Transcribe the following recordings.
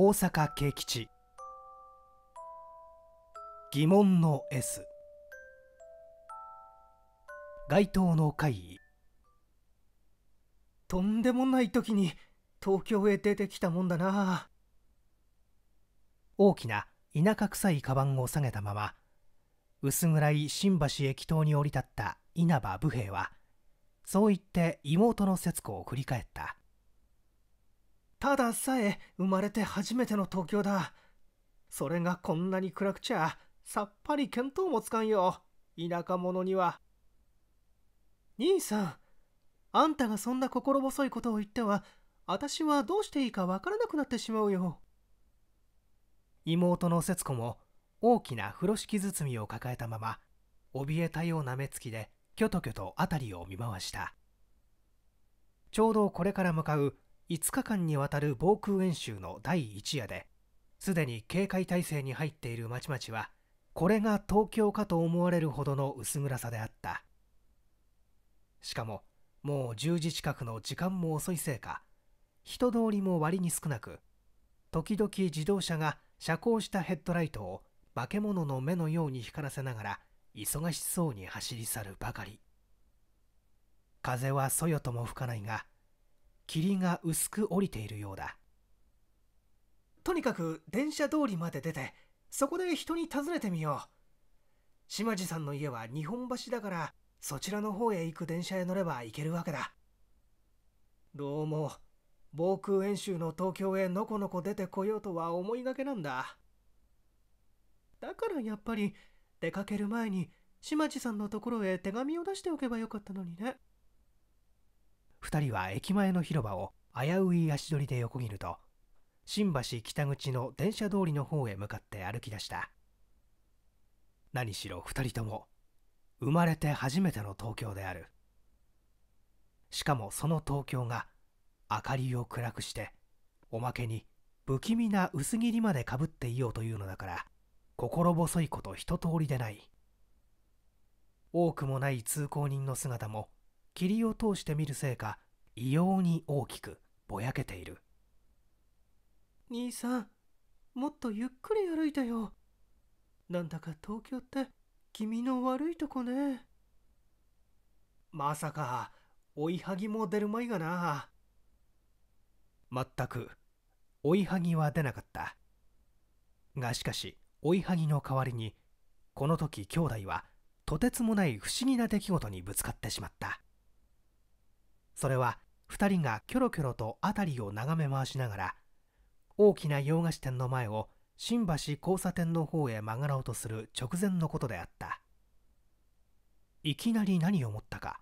大阪慶吉疑問の S 街頭の会議とんでもない時に東京へ出てきたもんだな大きな田舎臭いカバンを下げたまま薄暗い新橋駅頭に降り立った稲葉武兵衛はそう言って妹の節子を振り返ったたださえ生まれて初めての東京だそれがこんなに暗くちゃさっぱり見当もつかんよ田舎者には兄さんあんたがそんな心細いことを言っては私はどうしていいかわからなくなってしまうよ妹の節子も大きな風呂敷包みを抱えたまま怯えたような目つきできょときょと辺りを見回したちょうどこれから向かう5日間にわたる防空演習の第1夜ですでに警戒態勢に入っている町々はこれが東京かと思われるほどの薄暗さであったしかももう10時近くの時間も遅いせいか人通りも割に少なく時々自動車が遮光したヘッドライトを化け物の目のように光らせながら忙しそうに走り去るばかり風はそよとも吹かないが霧が薄く降りているようだとにかく電車通りまで出てそこで人に尋ねてみよう島地さんの家は日本橋だからそちらの方へ行く電車へ乗れば行けるわけだどうも防空演習の東京へのこのこ出てこようとは思いがけなんだだからやっぱり出かける前に島地さんのところへ手紙を出しておけばよかったのにね2人は駅前の広場を危うい足取りで横切ると新橋北口の電車通りの方へ向かって歩き出した何しろ2人とも生まれて初めての東京であるしかもその東京が明かりを暗くしておまけに不気味な薄切りまでかぶっていようというのだから心細いこと一通りでない多くもない通行人の姿も霧を通して見るせいか異様に大きくぼやけている兄さんもっとゆっくり歩いたよなんだか東京って君の悪いとこねまさか追いはぎも出るまいがな全く追いはぎは出なかったがしかし追いはぎの代わりにこの時兄弟はとてつもない不思議な出来事にぶつかってしまったそれは2人がキョロキョロと辺りを眺め回しながら大きな洋菓子店の前を新橋交差点の方へ曲がろうとする直前のことであったいきなり何を思ったか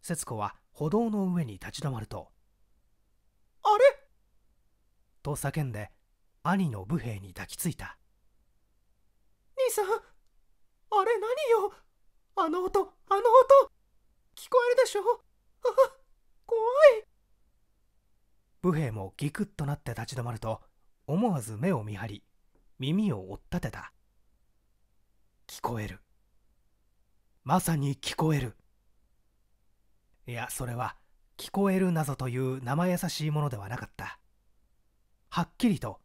節子は歩道の上に立ち止まると「あれ?」と叫んで兄の武兵衛に抱きついた兄さんあれ何よあの音あの音聞こえるでしょ武兵衛もギクッとなって立ち止まると思わず目を見張り耳を追っ立てた聞こえるまさに聞こえるいやそれは聞こえるなぞという生優しいものではなかったはっきりと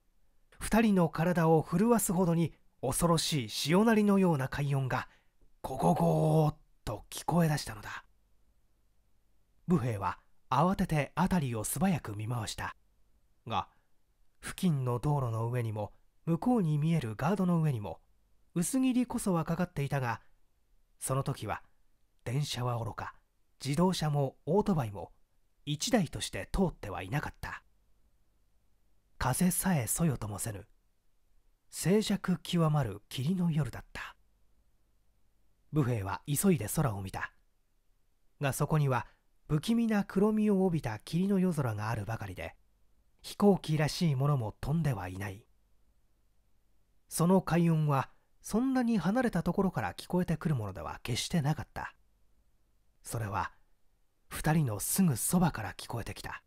2人の体を震わすほどに恐ろしい潮なりのような快音がゴゴゴーっと聞こえだしたのだ武兵衛は慌てて辺りを素早く見回したが付近の道路の上にも向こうに見えるガードの上にも薄切りこそはかかっていたがその時は電車はおろか自動車もオートバイも1台として通ってはいなかった風さえそよともせぬ静寂極まる霧の夜だった武兵衛は急いで空を見たがそこには不気味な黒みを帯びた霧の夜空があるばかりで飛行機らしいものも飛んではいないその快音はそんなに離れたところから聞こえてくるものでは決してなかったそれは2人のすぐそばから聞こえてきた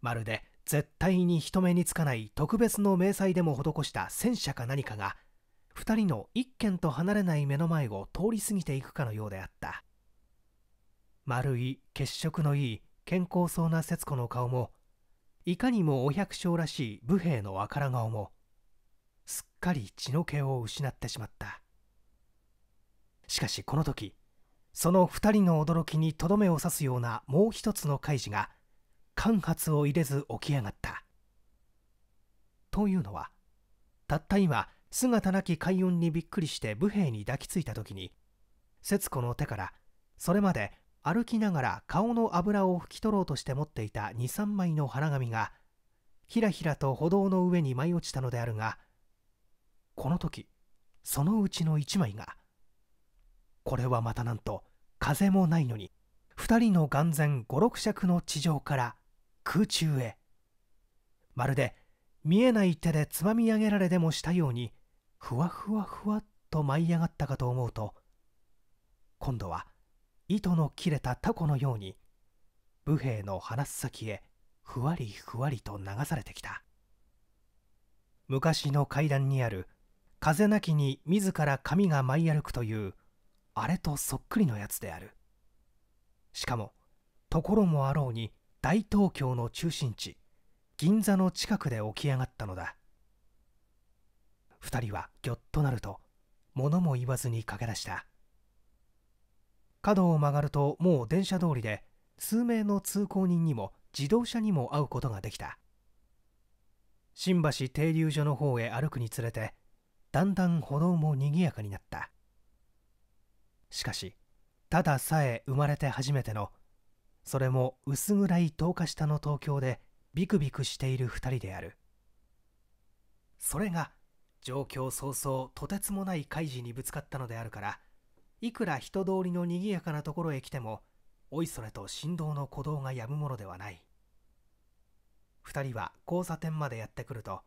まるで絶対に人目につかない特別の迷彩でも施した戦車か何かが2人の一軒と離れない目の前を通り過ぎていくかのようであった丸い血色のいい健康そうな節子の顔もいかにもお百姓らしい武兵のから顔もすっかり血の気を失ってしまったしかしこの時その2人の驚きにとどめを刺すようなもう一つの怪事が間髪を入れず起き上がったというのはたった今姿なき海音にびっくりして武兵に抱きついた時に節子の手からそれまで歩きながら顔の油を拭き取ろうとして持っていた23枚の花紙がひらひらと歩道の上に舞い落ちたのであるがこの時そのうちの1枚がこれはまたなんと風もないのに2人の眼前56尺の地上から空中へまるで見えない手でつまみ上げられでもしたようにふわふわふわっと舞い上がったかと思うと今度は「糸の切れたタコのように武兵のす先へふわりふわりと流されてきた昔の階段にある風なきに自ら髪が舞い歩くというあれとそっくりのやつであるしかもところもあろうに大東京の中心地銀座の近くで起き上がったのだ2人はぎょっとなると物も言わずに駆け出した角を曲がるともう電車通りで数名の通行人にも自動車にも会うことができた新橋停留所の方へ歩くにつれてだんだん歩道も賑やかになったしかしたださえ生まれて初めてのそれも薄暗い10日下の東京でビクビクしている2人であるそれが状況早々とてつもない開示にぶつかったのであるからいくら人通りの賑やかなところへ来てもおいそれと振動の鼓動がやむものではない2人は交差点までやってくると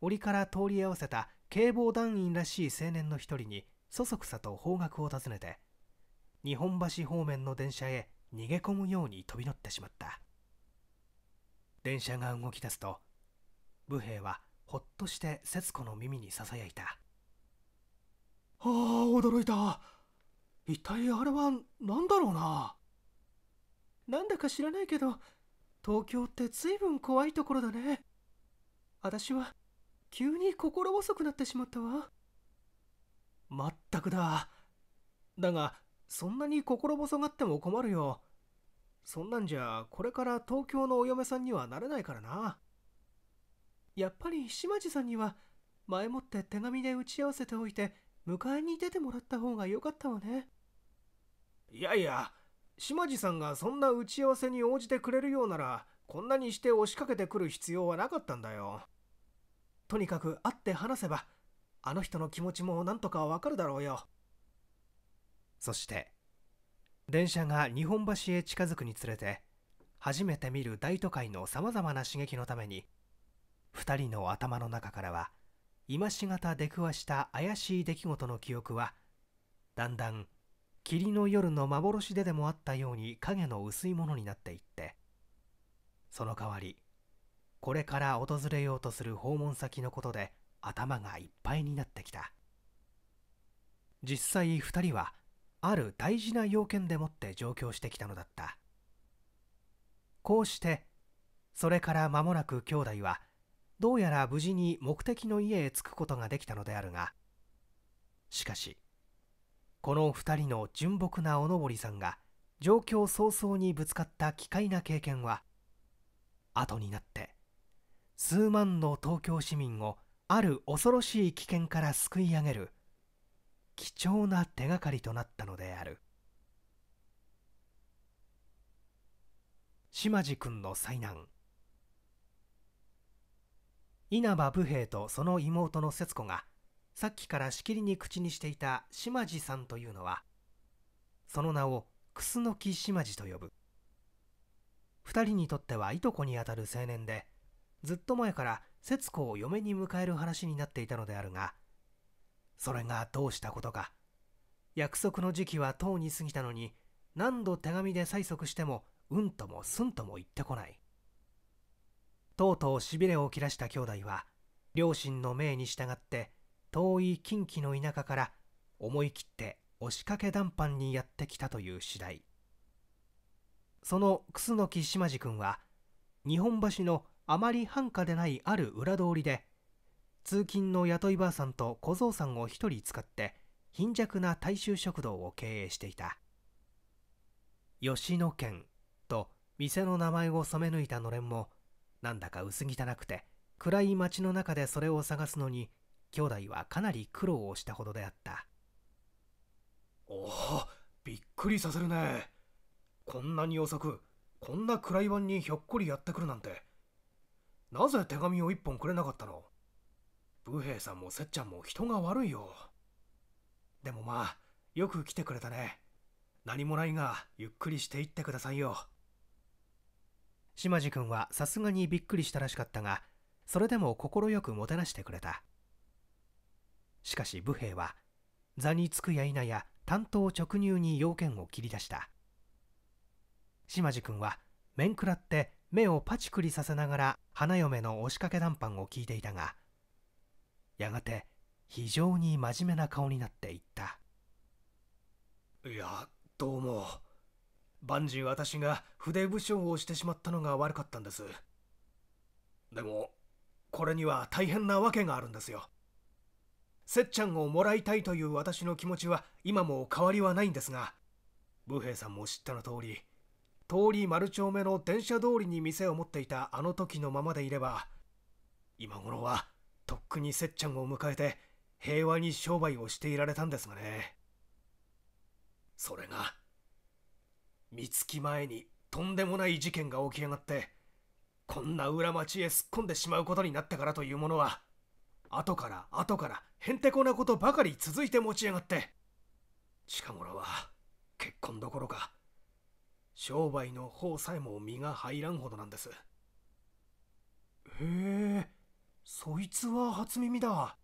折から通り合わせた警防団員らしい青年の一人にそそくさと方角を訪ねて日本橋方面の電車へ逃げ込むように飛び乗ってしまった電車が動き出すと武兵衛はほっとして節子の耳にささやいた「ああ驚いた一体あれは何だろうななんだか知らないけど東京って随分怖いところだね私は急に心細くなってしまったわまったくだだがそんなに心細がっても困るよそんなんじゃこれから東京のお嫁さんにはなれないからなやっぱり島地さんには前もって手紙で打ち合わせておいて迎えに出てもらった方が良かったわねいやいや、島地さんがそんな打ち合わせに応じてくれるようなら、こんなにして押しかけてくる必要はなかったんだよ。とにかく会って話せば、あの人の気持ちもなんとかわかるだろうよ。そして、電車が日本橋へ近づくにつれて、初めて見る大都会のさまざまな刺激のために、2人の頭の中からは、今しがた出くわした怪しい出来事の記憶は、だんだん霧の夜の幻ででもあったように影の薄いものになっていってその代わりこれから訪れようとする訪問先のことで頭がいっぱいになってきた実際2人はある大事な要件でもって上京してきたのだったこうしてそれから間もなく兄弟はどうやら無事に目的の家へ着くことができたのであるがしかしこの2人の純朴なおのぼりさんが状況早々にぶつかった奇怪な経験は後になって数万の東京市民をある恐ろしい危険から救い上げる貴重な手がかりとなったのである島地君の災難稲葉武兵衛とその妹の節子がさっきからしきりに口にしていた島地さんというのはその名を楠木島地と呼ぶ2人にとってはいとこにあたる青年でずっと前から節子を嫁に迎える話になっていたのであるがそれがどうしたことか約束の時期はとうに過ぎたのに何度手紙で催促してもうんともすんとも言ってこないとうとうしびれを切らした兄弟は両親の命に従って遠い近畿の田舎から思い切って押しかけ談判にやってきたという次第その楠木島地君は日本橋のあまり繁華でないある裏通りで通勤の雇いばあさんと小僧さんを一人使って貧弱な大衆食堂を経営していた吉野県と店の名前を染め抜いたのれんもなんだか薄汚くて暗い町の中でそれを探すのに兄弟はかなり苦労をしたほどであったおおびっくりさせるねこんなに遅くこんな暗い晩にひょっこりやってくるなんてなぜ手紙を一本くれなかったの武兵さんもせっちゃんも人が悪いよでもまあよく来てくれたね何もないがゆっくりしていってくださいよ島地君はさすがにびっくりしたらしかったがそれでも快くもてなしてくれたしかし武兵衛は座につくや否や担当直入に要件を切り出した島地君は面食らって目をパチクリさせながら花嫁の押しかけ談判を聞いていたがやがて非常に真面目な顔になっていったいやどうも万事私が筆不詳をしてしまったのが悪かったんですでもこれには大変なわけがあるんですよせっちゃんをもらいたいという私の気持ちは今も変わりはないんですが武兵衛さんも知ったの通り通り丸丁目の電車通りに店を持っていたあの時のままでいれば今頃はとっくにせっちゃんを迎えて平和に商売をしていられたんですがねそれが三月前にとんでもない事件が起き上がってこんな裏町へ突っ込んでしまうことになったからというものは後から後からへんてこなことばかり続いて持ち上がって近頃は結婚どころか商売の方さえも身が入らんほどなんですへえそいつは初耳だ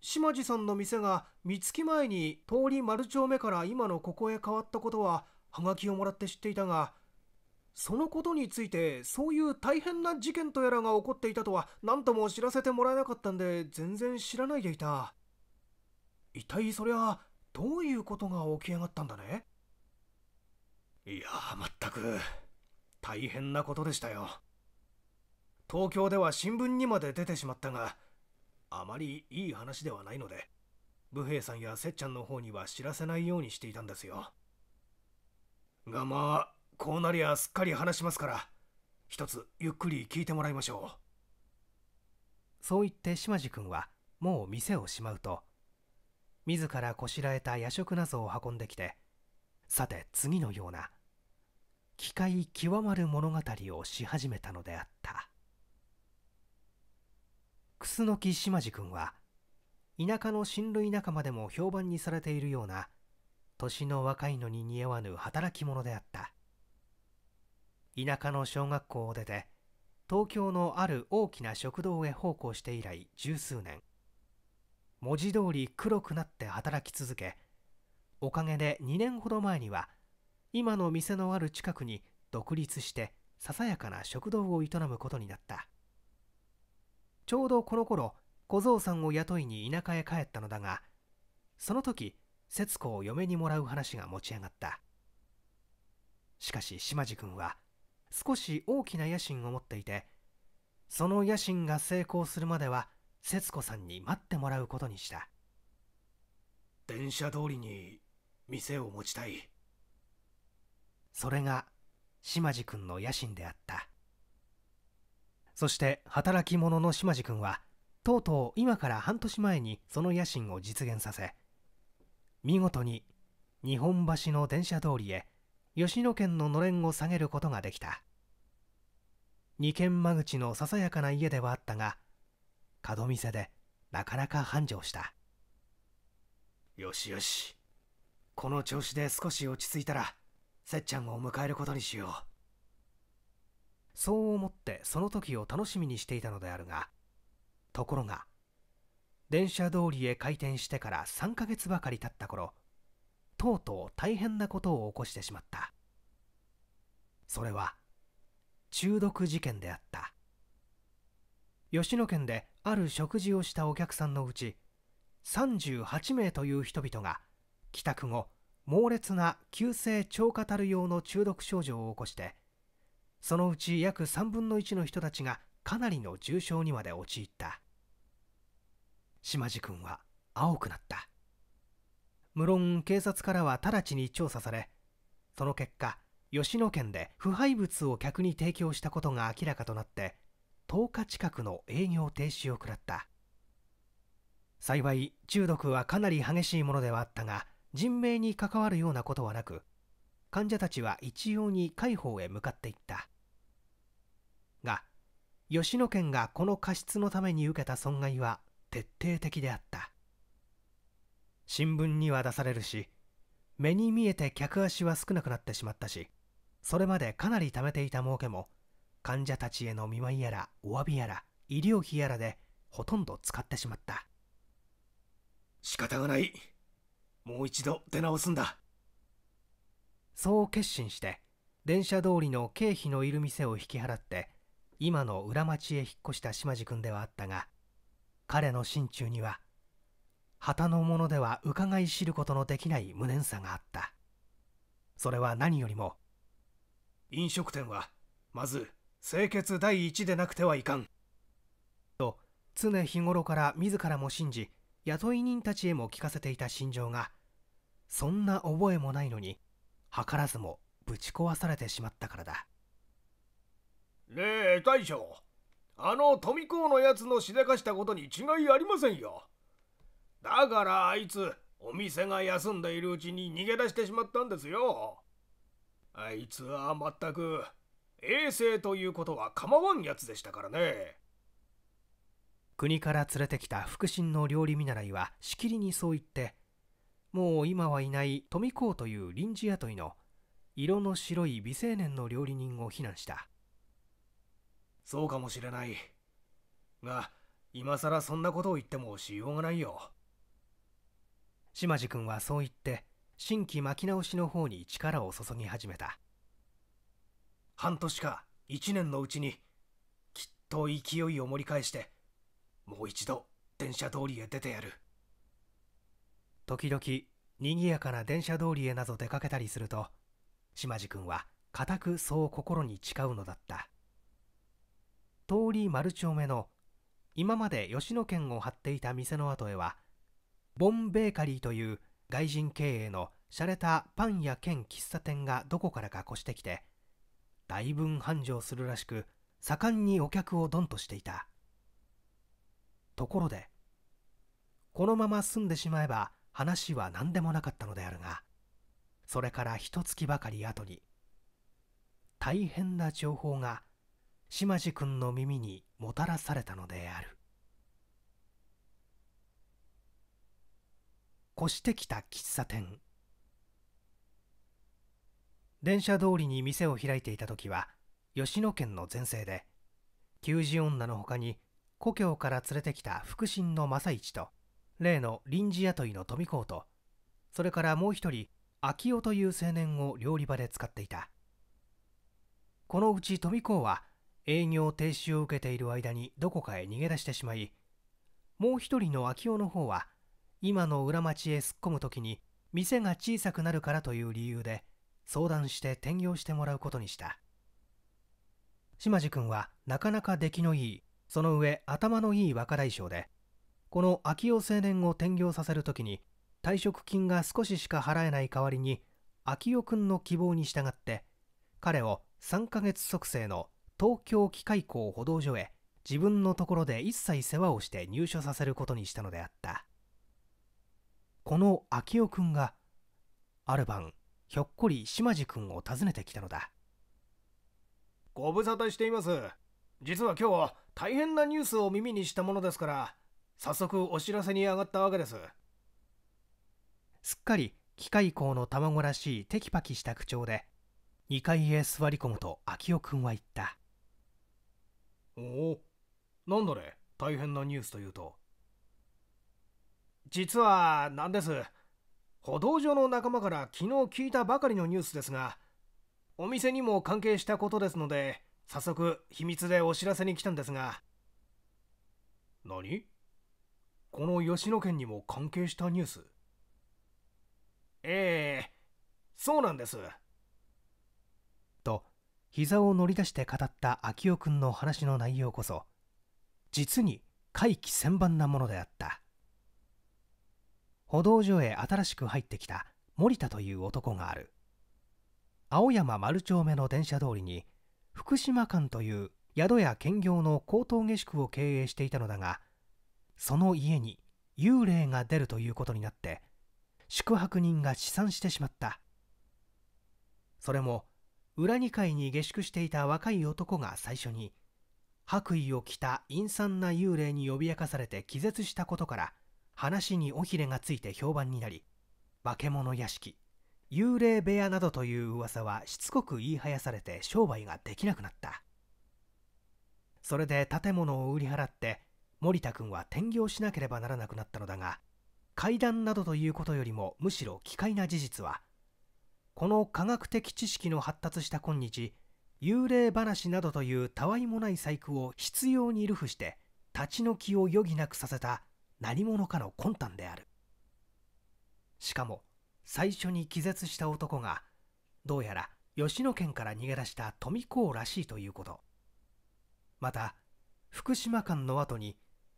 島地さんの店が三月前に通り丸丁目から今のここへ変わったことははがきをもらって知っていたがそのことについてそういう大変な事件とやらが起こっていたとは何とも知らせてもらえなかったんで全然知らないでいた一体そりゃどういうことが起き上がったんだねいやまったく大変なことでしたよ東京では新聞にまで出てしまったがあまりいい話ではないので武兵さんやせっちゃんの方には知らせないようにしていたんですよがまあこうなりゃすっかり話しますから一つゆっくり聞いてもらいましょうそう言って島地君はもう店をしまうと自らこしらえた夜食なぞを運んできてさて次のような機械極まる物語をし始めたのであった楠木島地君は田舎の親類仲間でも評判にされているような年の若いのに似合わぬ働き者であった田舎の小学校を出て東京のある大きな食堂へ奉公して以来十数年文字通り黒くなって働き続けおかげで2年ほど前には今の店のある近くに独立してささやかな食堂を営むことになったちょうどこの頃小僧さんを雇いに田舎へ帰ったのだがその時節子を嫁にもらう話が持ち上がったしかし島地君は少し大きな野心を持っていてその野心が成功するまでは節子さんに待ってもらうことにした電車通りに店を持ちたいそれが島地君の野心であったそして働き者の島地君はとうとう今から半年前にその野心を実現させ見事に日本橋の電車通りへ吉野県ののれんを下げることができた二軒間口のささやかな家ではあったが角店でなかなか繁盛したよしよしこの調子で少し落ち着いたらせっちゃんを迎えることにしようそう思ってその時を楽しみにしていたのであるがところが電車通りへ開店してから3ヶ月ばかり経った頃とうとう大変なことを起こしてしまったそれは中毒事件であった吉野県である食事をしたお客さんのうち38名という人々が帰宅後猛烈な急性腸カたる用の中毒症状を起こしてそのうち約3分の1の人たちがかなりの重症にまで陥った島地君は青くなった無論警察からは直ちに調査されその結果吉野県で腐敗物を客に提供したことが明らかとなって10日近くの営業停止を食らった幸い中毒はかなり激しいものではあったが人命に関わるようなことはなく患者たちは一様に海保へ向かっていったが吉野県がこの過失のために受けた損害は徹底的であった新聞には出されるし目に見えて客足は少なくなってしまったしそれまでかなり貯めていた儲けも患者たちへの見舞いやらお詫びやら医療費やらでほとんど使ってしまった仕方がないもう一度出直すんだそう決心して電車通りの経費のいる店を引き払って今の裏町へ引っ越した島地君ではあったが彼の心中には旗のものでは伺い知ることのできない無念さがあったそれは何よりも飲食店はまず清潔第一でなくてはいかんと常日頃から自らも信じ雇い人たちへも聞かせていた心情がそんな覚えもないのに図らずもぶち壊されてしまったからだねえ大将あの富公のやつのしでかしたことに違いありませんよだからあいつ、お店が休んでいるうちに逃げ出してしまったんですよ。あいつは全く、衛生ということは構わんやつでしたからね。国から連れてきた腹心の料理見習いはしきりにそう言ってもう今はいない富子という臨時雇いの色の白い未成年の料理人を非難したそうかもしれないが今さらそんなことを言ってもしようがないよ島地君はそう言って新規巻き直しの方に力を注ぎ始めた半年か1年のうちにきっと勢いを盛り返してもう一度電車通りへ出てやる時々賑やかな電車通りへなど出かけたりすると島地君は固くそう心に誓うのだった通り丸丁目の今まで吉野県を張っていた店の跡へはボンベーカリーという外人経営の洒落たパンや兼喫茶店がどこからか越してきて大分繁盛するらしく盛んにお客をドンとしていたところでこのまま住んでしまえば話は何でもなかったのであるがそれから一月ばかり後に大変な情報が島地君の耳にもたらされたのである越してきた喫茶店電車通りに店を開いていた時は吉野県の前世で給仕女の他に故郷から連れてきた腹心の正一と例の臨時雇いの富子とそれからもう一人昭夫という青年を料理場で使っていたこのうち富子は営業停止を受けている間にどこかへ逃げ出してしまいもう一人の昭夫の方は今の裏町へ突っ込む時に店が小さくなるからという理由で相談して転業してもらうことにした島地君はなかなか出来のいいその上頭のいい若大将でこの秋夫青年を転業させる時に退職金が少ししか払えない代わりに秋夫君の希望に従って彼を3ヶ月即成の東京機械工歩道所へ自分のところで一切世話をして入所させることにしたのであったこの明夫君がある晩ひょっこり島地君を訪ねてきたのだご無沙汰しています実は今日は大変なニュースを耳にしたものですから早速お知らせに上がったわけですすっかり機械工の卵らしいテキパキした口調で2階へ座り込むと明夫君は言ったおおなんだね大変なニュースというと実は何です歩道上の仲間から昨日聞いたばかりのニュースですがお店にも関係したことですので早速秘密でお知らせに来たんですが何この吉野県にも関係したニュースええそうなんですと膝を乗り出して語った昭夫君の話の内容こそ実に怪奇千万なものであった歩道所へ新しく入ってきた森田という男がある青山丸丁目の電車通りに福島館という宿や兼業の高等下宿を経営していたのだがその家に幽霊が出るということになって宿泊人が試算してしまったそれも裏2階に下宿していた若い男が最初に白衣を着た陰惨な幽霊に脅かされて気絶したことから話に尾ひれがついて評判になり化け物屋敷幽霊部屋などという噂はしつこく言いはやされて商売ができなくなったそれで建物を売り払って森田君は転業しなければならなくなったのだが階段などということよりもむしろ奇怪な事実はこの科学的知識の発達した今日幽霊話などというたわいもない細工を執拗に流布して立ち退きを余儀なくさせた何者かの魂胆であるしかも最初に気絶した男がどうやら吉野県から逃げ出した富子らしいということまた福島間の後に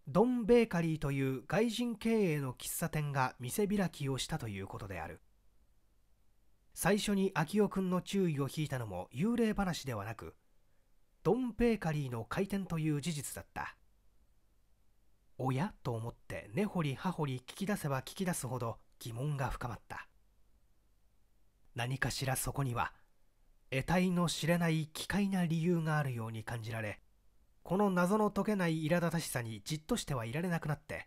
ドン・ベーカリーという外人経営の喫茶店が店開きをしたということである最初に昭夫君の注意を引いたのも幽霊話ではなくドン・ベーカリーの開店という事実だったおやと思って根掘り葉掘り聞き出せば聞き出すほど疑問が深まった何かしらそこには得体の知れない奇怪な理由があるように感じられこの謎の解けない苛立たしさにじっとしてはいられなくなって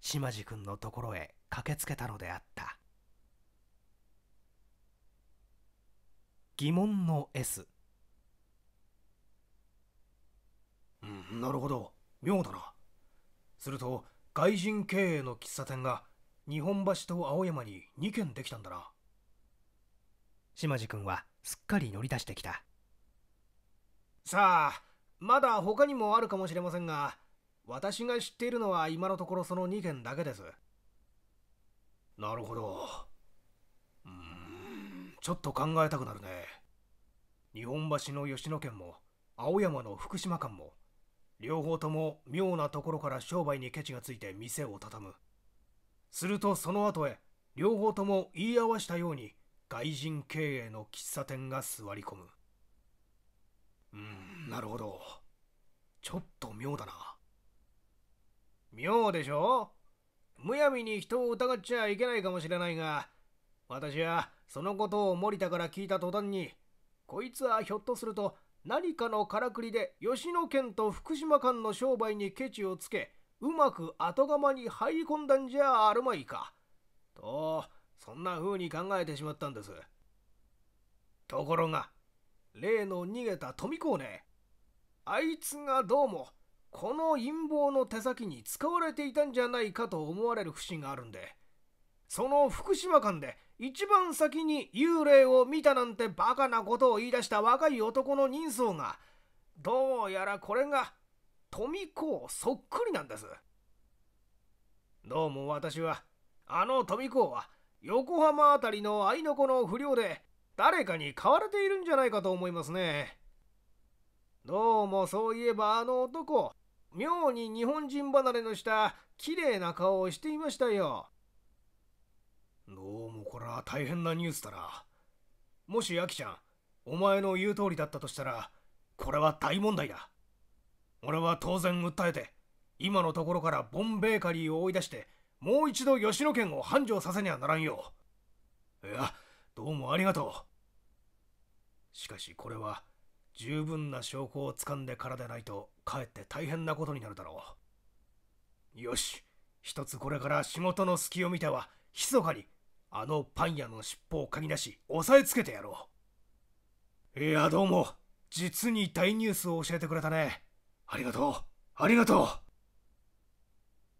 島地君のところへ駆けつけたのであった疑問の S うんなるほど妙だなすると外人経営の喫茶店が日本橋と青山に2軒できたんだな島地君はすっかり乗り出してきたさあまだ他にもあるかもしれませんが私が知っているのは今のところその2件だけですなるほどうんちょっと考えたくなるね日本橋の吉野県も青山の福島間も両方とも妙なところから商売にケチがついて店を畳む。するとその後へ、両方とも言い合わしたように外人経営の喫茶店が座り込む。うん、なるほど。ちょっと妙だな。妙でしょむやみに人を疑っちゃいけないかもしれないが、私はそのことを森田から聞いた途端に、こいつはひょっとすると何かのからくりで吉野県と福島間の商売にケチをつけうまく後釜に入り込んだんじゃあるまいか。とそんな風に考えてしまったんです。ところが例の逃げた富子ねあいつがどうもこの陰謀の手先に使われていたんじゃないかと思われる節があるんでその福島間で一番先に幽霊を見たなんてバカなことを言い出した若い男の人相がどうやらこれが富子そっくりなんですどうも私はあの富子は横浜辺りの愛いの子の不良で誰かに買われているんじゃないかと思いますねどうもそういえばあの男妙に日本人離れのした綺麗な顔をしていましたよどうもこれは大変なニュースだな。もしアキちゃん、お前の言う通りだったとしたら、これは大問題だ。俺は当然訴えて、今のところからボンベーカリーを追い出して、もう一度吉野県を繁盛させにはならんよ。いや、どうもありがとう。しかしこれは、十分な証拠をつかんでからでないと、かえって大変なことになるだろう。よし、一つこれから仕事の隙を見ては、密かにあのパン屋の尻尾を嗅ぎ出し押さえつけてやろういやどうも実に大ニュースを教えてくれたねありがとうありがとう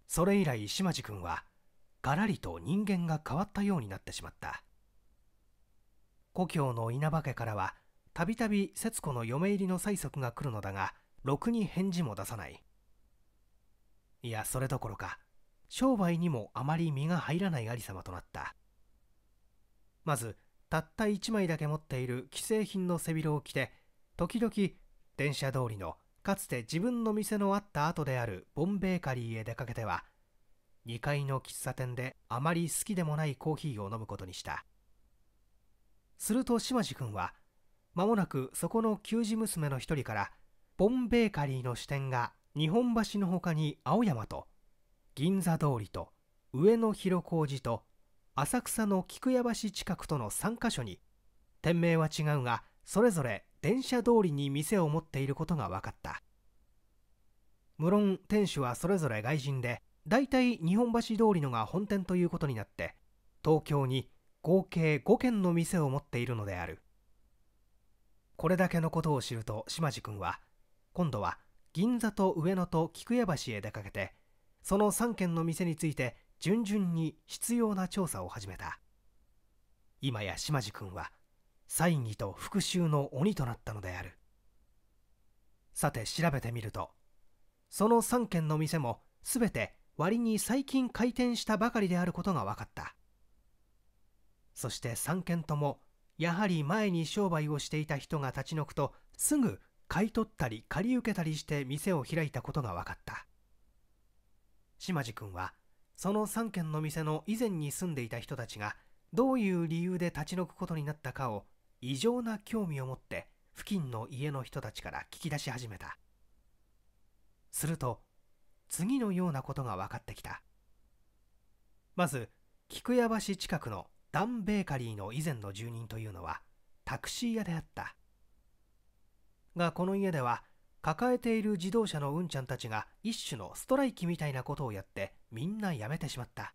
それ以来島地君はがらりと人間が変わったようになってしまった故郷の稲葉家からはたびたび節子の嫁入りの催促が来るのだがろくに返事も出さないいやそれどころか商売にもあまり身が入らない有様となったまずたった1枚だけ持っている既製品の背広を着て時々電車通りのかつて自分の店のあった後であるボンベーカリーへ出かけては2階の喫茶店であまり好きでもないコーヒーを飲むことにしたすると島地君は間もなくそこの給仕娘の一人からボンベーカリーの支店が日本橋のほかに青山と銀座通りと上野広小路と浅草の菊屋橋近くとの3カ所に店名は違うがそれぞれ電車通りに店を持っていることが分かった無論店主はそれぞれ外人でだいたい日本橋通りのが本店ということになって東京に合計5軒の店を持っているのであるこれだけのことを知ると島地君は今度は銀座と上野と菊屋橋へ出かけてその3軒の店について順々に必要な調査を始めた今や島地君は詐欺と復讐の鬼となったのであるさて調べてみるとその3軒の店も全て割に最近開店したばかりであることが分かったそして3軒ともやはり前に商売をしていた人が立ち退くとすぐ買い取ったり借り受けたりして店を開いたことが分かった島地君はその3軒の店の以前に住んでいた人たちがどういう理由で立ち退くことになったかを異常な興味を持って付近の家の人たちから聞き出し始めたすると次のようなことが分かってきたまず菊屋橋近くのダン・ベーカリーの以前の住人というのはタクシー屋であったがこの家では抱えている自動車のうんちゃんたちが一種のストライキみたいなことをやってみんな辞めてしまった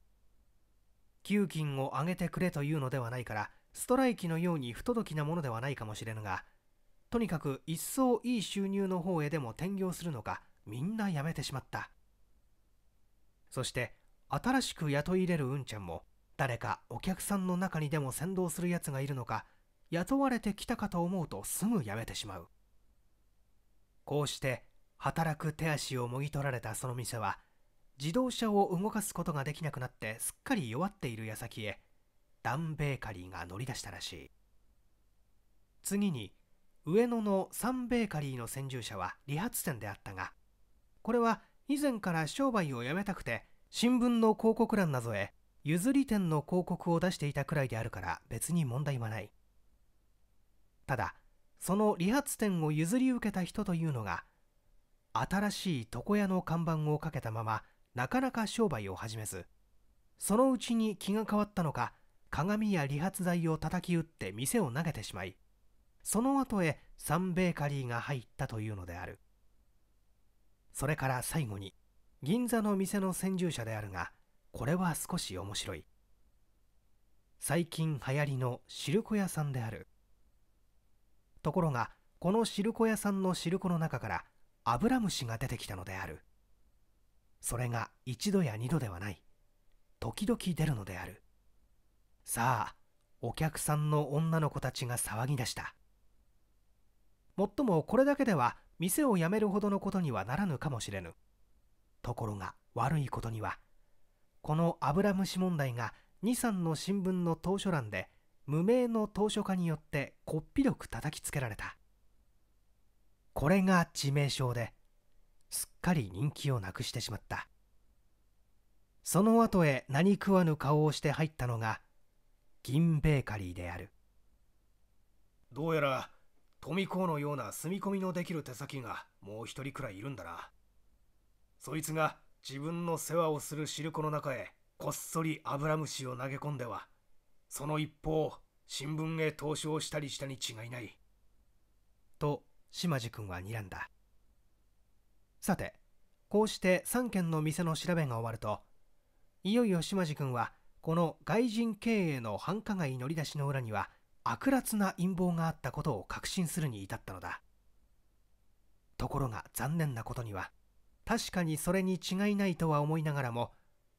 給金を上げてくれというのではないからストライキのように不届きなものではないかもしれぬがとにかく一層いい収入の方へでも転業するのかみんな辞めてしまったそして新しく雇い入れるうんちゃんも誰かお客さんの中にでも先導するやつがいるのか雇われてきたかと思うとすぐ辞めてしまうこうして働く手足をもぎ取られたその店は自動車を動かすことができなくなってすっかり弱っている矢先へダン・ベーカリーが乗り出したらしい次に上野のサン・ベーカリーの先住者は理髪店であったがこれは以前から商売をやめたくて新聞の広告欄などへ譲り店の広告を出していたくらいであるから別に問題はないただその理髪店を譲り受けた人というのが新しい床屋の看板をかけたままなかなか商売を始めずそのうちに気が変わったのか鏡や理髪剤を叩き打って店を投げてしまいその後へサンベーカリーが入ったというのであるそれから最後に銀座の店の先住者であるがこれは少し面白い最近流行りのシルク屋さんであるところがこの汁粉屋さんの汁粉の中からアブラムシが出てきたのであるそれが一度や二度ではない時々出るのであるさあお客さんの女の子たちが騒ぎ出したもっともこれだけでは店を辞めるほどのことにはならぬかもしれぬところが悪いことにはこのアブラムシ問題が23の新聞の投書欄で無名の投書家によってこっぴどく叩きつけられたこれが致命傷ですっかり人気をなくしてしまったその後へ何食わぬ顔をして入ったのが銀ベーカリーであるどうやら富子のような住み込みのできる手先がもう一人くらいいるんだなそいつが自分の世話をする汁粉の中へこっそり油虫を投げ込んではその一方新聞へ投資をしたりしたに違いない。と、島地君は睨んだ。さて、こうして3軒の店の調べが終わると、いよいよ島地君は、この外人経営の繁華街乗り出しの裏には、悪辣な陰謀があったことを確信するに至ったのだ。ところが残念なことには、確かにそれに違いないとは思いながらも、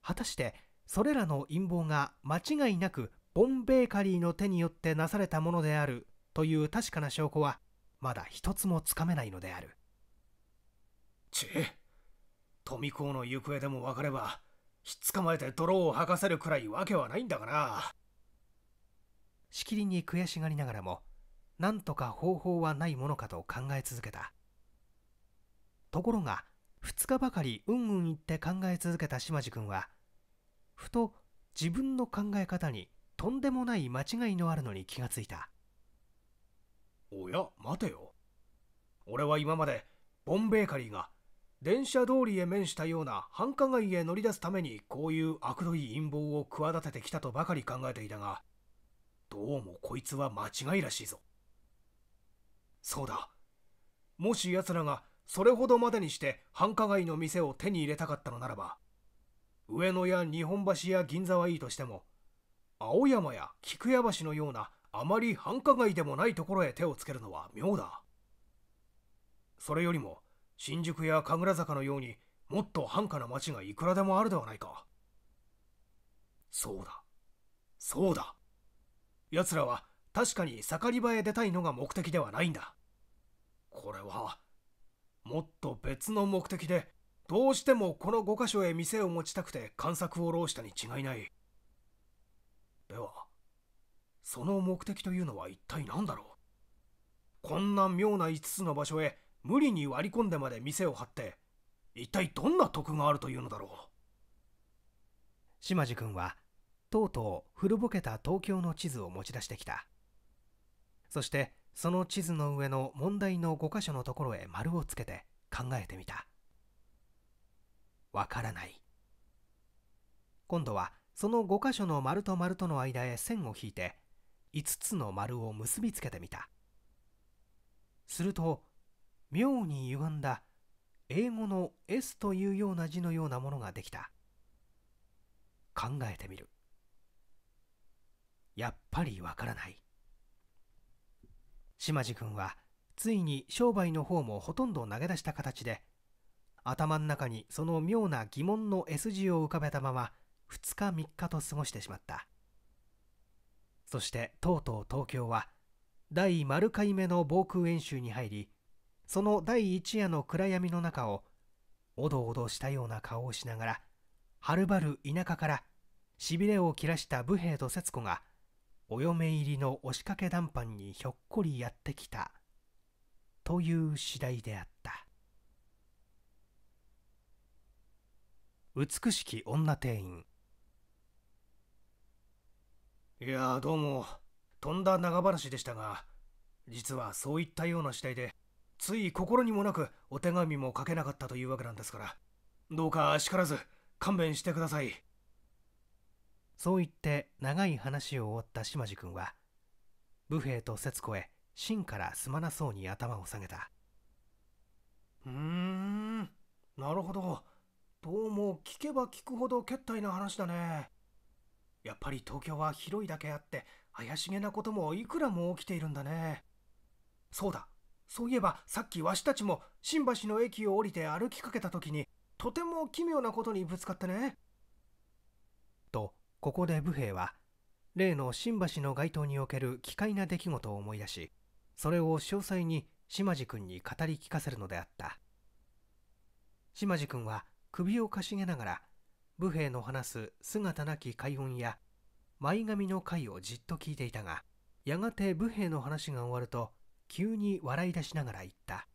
果たしてそれらの陰謀が間違いなくボンベーカリーの手によってなされたものであるという確かな証拠はまだ一つもつかめないのであるちえ富子の行方でも分かればひっ捕まえて泥を吐かせるくらいわけはないんだがなしきりに悔しがりながらもなんとか方法はないものかと考え続けたところが2日ばかりうんうん言って考え続けた島地君はふと自分の考え方にとんでもない間違いのあるのに気がついたおや待てよ俺は今までボンベーカリーが電車通りへ面したような繁華街へ乗り出すためにこういう悪どい陰謀を企ててきたとばかり考えていたがどうもこいつは間違いらしいぞそうだもし奴らがそれほどまでにして繁華街の店を手に入れたかったのならば上野や日本橋や銀座はいいとしても青山や菊屋橋のようなあまり繁華街でもないところへ手をつけるのは妙だそれよりも新宿や神楽坂のようにもっと繁華な町がいくらでもあるではないかそうだそうだ奴らは確かに盛り場へ出たいのが目的ではないんだこれはもっと別の目的でどうしてもこの5か所へ店を持ちたくて探索を浪したに違いないではその目的というのは一体何だろうこんな妙な5つの場所へ無理に割り込んでまで店を張って一体どんな得があるというのだろう島地君はとうとう古ぼけた東京の地図を持ち出してきたそしてその地図の上の問題の5箇所のところへ丸をつけて考えてみたわからない今度はその5箇所の丸と丸との間へ線を引いて5つの丸を結びつけてみたすると妙に歪んだ英語の S というような字のようなものができた考えてみるやっぱりわからない島地君はついに商売の方もほとんど投げ出した形で頭の中にその妙な疑問の S 字を浮かべたまま二日三日と過ごしてしまったそしてとうとう東京は第丸回目の防空演習に入りその第一夜の暗闇の中をおどおどしたような顔をしながらはるばる田舎からしびれを切らした武兵と節子がお嫁入りの押しかけ談判にひょっこりやってきたという次第であった美しき女店員いやどうもとんだ長話でしたが実はそういったような次第でつい心にもなくお手紙も書けなかったというわけなんですからどうかしからず勘弁してくださいそう言って長い話を終わった島地君は武兵衛と節子へ芯からすまなそうに頭を下げたうーんなるほどどうも聞けば聞くほどけったいな話だねやっぱり東京は広いだけあって怪しげなこともいくらも起きているんだねそうだそういえばさっきわしたちも新橋の駅を降りて歩きかけた時にとても奇妙なことにぶつかってねとここで武兵衛は例の新橋の街頭における奇怪な出来事を思い出しそれを詳細に島地君に語り聞かせるのであった島地君は首をかしげながら武兵衛の話す姿なき海音や前髪の回をじっと聞いていたがやがて武兵衛の話が終わると急に笑い出しながら言った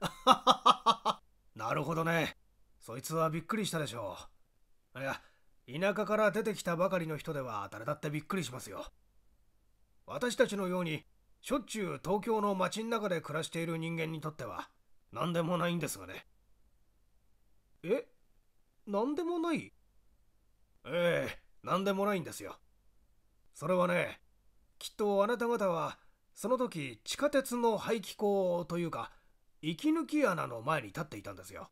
なるほどねそいつはびっくりしたでしょういや田舎から出てきたばかりの人では誰だってびっくりしますよ私たちのようにしょっちゅう東京の街の中で暮らしている人間にとっては何でもないんですがねえ何でもないええ、何でもないんですよ。それはね、きっとあなた方は、その時地下鉄の排気口というか、息抜き穴の前に立っていたんですよ。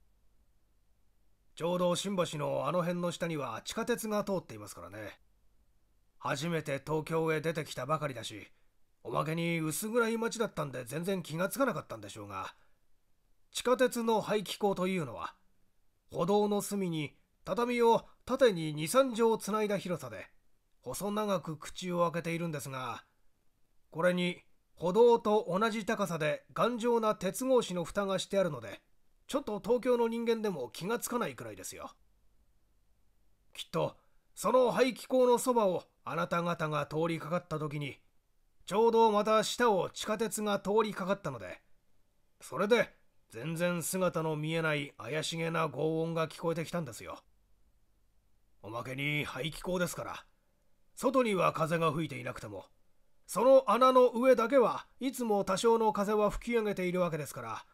ちょうど新橋のあの辺の下には地下鉄が通っていますからね。初めて東京へ出てきたばかりだし、おまけに薄暗い街だったんで全然気がつかなかったんでしょうが、地下鉄の排気口というのは、歩道の隅に畳を縦に23畳つないだ広さで細長く口を開けているんですがこれに歩道と同じ高さで頑丈な鉄格子の蓋がしてあるのでちょっと東京の人間でも気がつかないくらいですよきっとその排気口のそばをあなた方が通りかかった時にちょうどまた下を地下鉄が通りかかったのでそれで全然姿の見えない怪しげな轟音が聞こえてきたんですよ。おまけに排気口ですから、外には風が吹いていなくても、その穴の上だけはいつも多少の風は吹き上げているわけですから、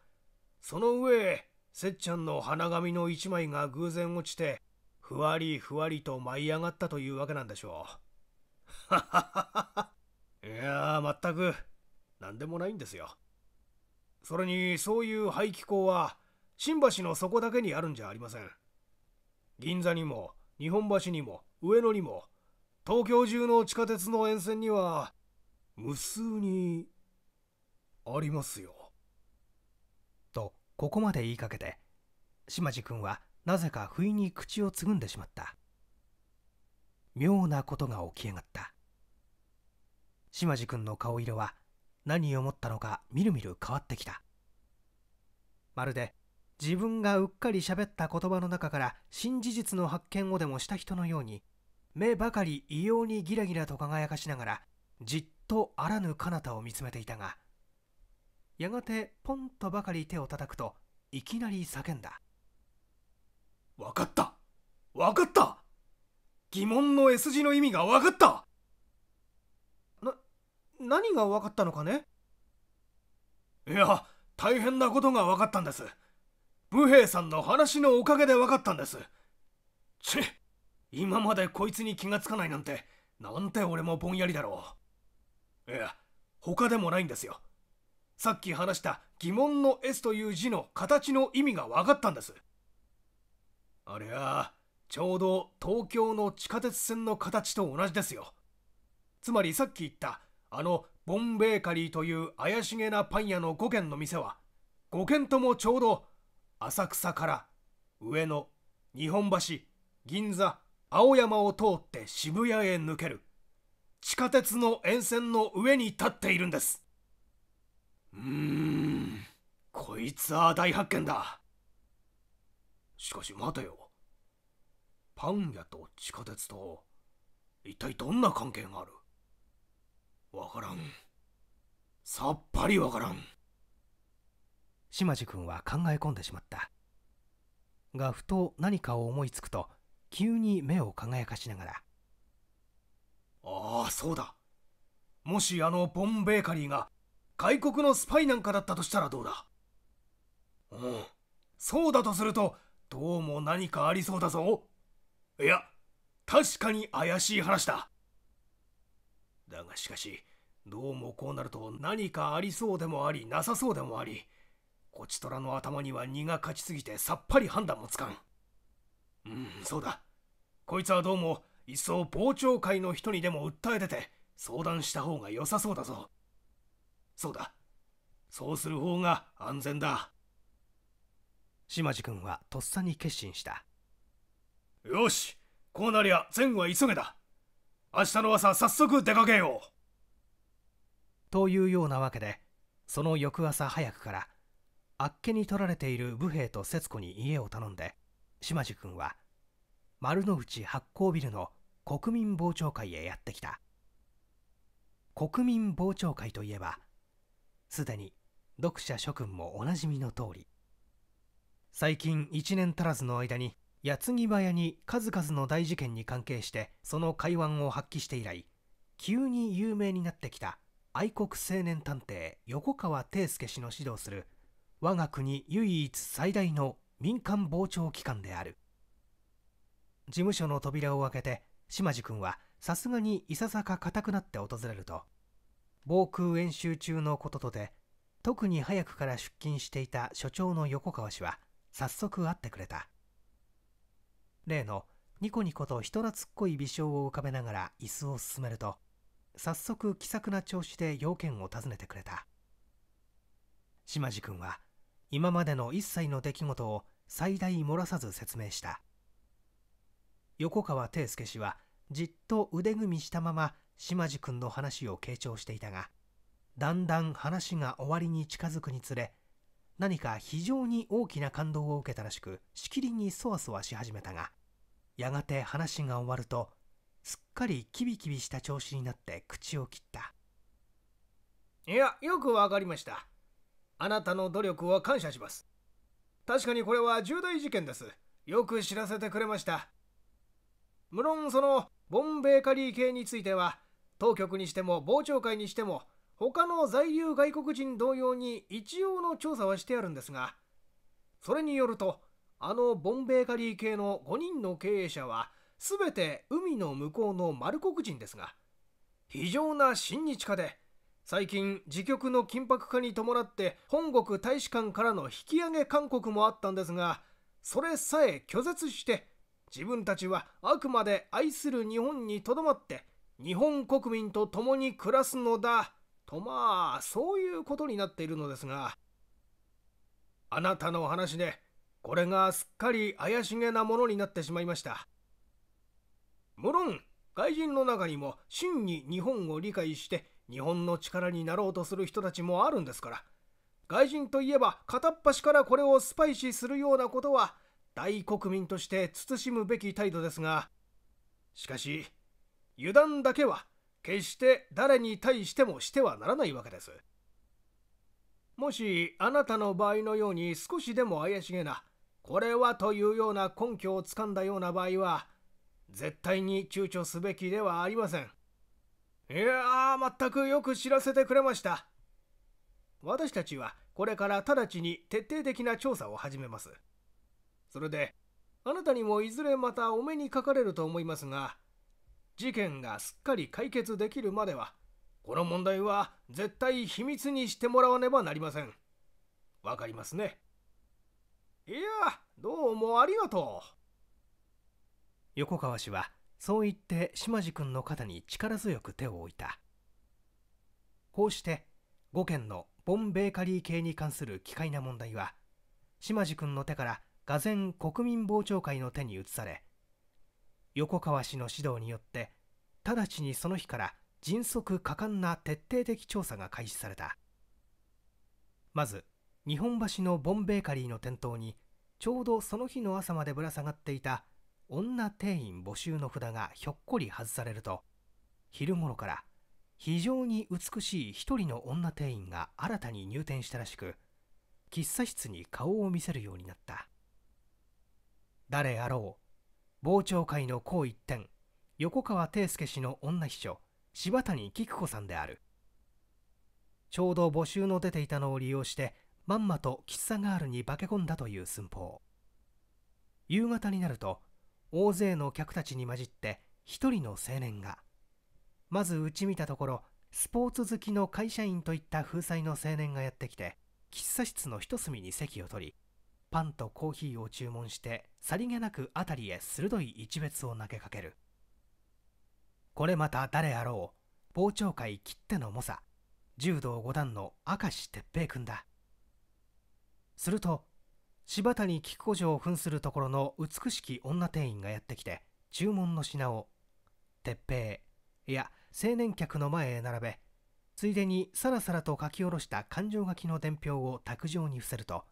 その上せっちゃんの花紙の一枚が偶然落ちて、ふわりふわりと舞い上がったというわけなんでしょう。はははは。いやー、全く、何でもないんですよ。それにそういう排気口は新橋の底だけにあるんじゃありません銀座にも日本橋にも上野にも東京中の地下鉄の沿線には無数にありますよとここまで言いかけて島地君はなぜか不意に口をつぐんでしまった妙なことが起き上がった島地君の顔色は何を思ったのかみるみる変わってきたまるで自分がうっかり喋った言葉の中から新事実の発見をでもした人のように目ばかり異様にギラギラと輝かしながらじっとあらぬ彼方を見つめていたがやがてポンとばかり手を叩くといきなり叫んだ分かった分かった疑問の S 字の意味が分かった何が分かったのかねいや大変なことが分かったんです武兵衛さんの話のおかげで分かったんですち今までこいつに気がつかないなんてなんて俺もぼんやりだろういや他でもないんですよさっき話した疑問の S という字の形の意味が分かったんですあれはちょうど東京の地下鉄線の形と同じですよつまりさっき言ったあのボンベーカリーという怪しげなパン屋の5軒の店は5軒ともちょうど浅草から上野日本橋銀座青山を通って渋谷へ抜ける地下鉄の沿線の上に立っているんですうーんこいつは大発見だしかし待てよパン屋と地下鉄と一体どんな関係があるわからんさっぱりわからん島地君は考え込んでしまったがふと何かを思いつくと急に目を輝かしながらああそうだもしあのボンベーカリーが外国のスパイなんかだったとしたらどうだうんそうだとするとどうも何かありそうだぞいや確かに怪しい話だだがしかしどうもこうなると何かありそうでもありなさそうでもありこちとらの頭には荷が勝ちすぎてさっぱり判断もつかんうんそうだこいつはどうもいっそ傍聴会の人にでも訴え出て相談した方が良さそうだぞそうだそうする方が安全だ島地君はとっさに決心したよしこうなりゃ前は急げだ明日の朝早速出かけようというようなわけでその翌朝早くからあっけに取られている武兵と節子に家を頼んで島地君は丸の内発行ビルの国民傍聴会へやってきた国民傍聴会といえばすでに読者諸君もおなじみの通り最近1年足らずの間に矢継ぎ早に数々の大事件に関係してその会話を発揮して以来急に有名になってきた愛国青年探偵横川帝介氏の指導する我が国唯一最大の民間傍聴機関である事務所の扉を開けて島地君はさすがにいささか硬くなって訪れると防空演習中のこととで特に早くから出勤していた所長の横川氏は早速会ってくれた例のニコニコと人懐っこい微笑を浮かべながら椅子を進めると早速気さくな調子で要件を尋ねてくれた島地君は今までの一切の出来事を最大漏らさず説明した横川貞介氏はじっと腕組みしたまま島地君の話を傾聴していたがだんだん話が終わりに近づくにつれ何か非常に大きな感動を受けたらしくしきりにそわそわし始めたがやがて話が終わるとすっかりキビキビした調子になって口を切ったいやよくわかりましたあなたの努力は感謝します確かにこれは重大事件ですよく知らせてくれました無論そのボンベーカリー系については当局にしても傍聴会にしても他の在留外国人同様に一応の調査はしてあるんですが、それによると、あのボンベーカリー系の5人の経営者は、すべて海の向こうの丸国人ですが、非常な親日家で、最近、自局の緊迫化に伴って、本国大使館からの引き上げ勧告もあったんですが、それさえ拒絶して、自分たちはあくまで愛する日本にとどまって、日本国民と共に暮らすのだ。とまあそういうことになっているのですがあなたのお話でこれがすっかり怪しげなものになってしまいました無論外人の中にも真に日本を理解して日本の力になろうとする人たちもあるんですから外人といえば片っ端からこれをスパイシーするようなことは大国民として慎むべき態度ですがしかし油断だけは決して誰に対してもしてはならないわけですもしあなたの場合のように少しでも怪しげなこれはというような根拠をつかんだような場合は絶対に躊躇すべきではありませんいやー全くよく知らせてくれました私たちはこれから直ちに徹底的な調査を始めますそれであなたにもいずれまたお目にかかれると思いますが事件がすっかり解決できるまではこの問題は絶対秘密にしてもらわねばなりませんわかりますねいやどうもありがとう横川氏はそう言って島地君の肩に力強く手を置いたこうして5件のボンベーカリー系に関する奇怪な問題は島地君の手から俄然国民傍聴会の手に移され横川氏の指導によって直ちにその日から迅速果敢な徹底的調査が開始されたまず日本橋のボンベーカリーの店頭にちょうどその日の朝までぶら下がっていた女店員募集の札がひょっこり外されると昼頃から非常に美しい一人の女店員が新たに入店したらしく喫茶室に顔を見せるようになった誰あろう傍聴会の好一点横川貞介氏の女秘書柴谷菊子さんであるちょうど募集の出ていたのを利用してまんまと喫茶ガールに化け込んだという寸法夕方になると大勢の客たちに混じって一人の青年がまずうち見たところスポーツ好きの会社員といった風采の青年がやってきて喫茶室の一隅に席を取りパンとコーヒーを注文してさりげなく辺りへ鋭い一別を投げかけるこれまた誰あろう傍聴会切っての猛者柔道五段の明石哲平君だすると柴谷菊子城を扮するところの美しき女店員がやってきて注文の品を鉄平いや青年客の前へ並べついでにさらさらと書き下ろした勘定書きの伝票を卓上に伏せると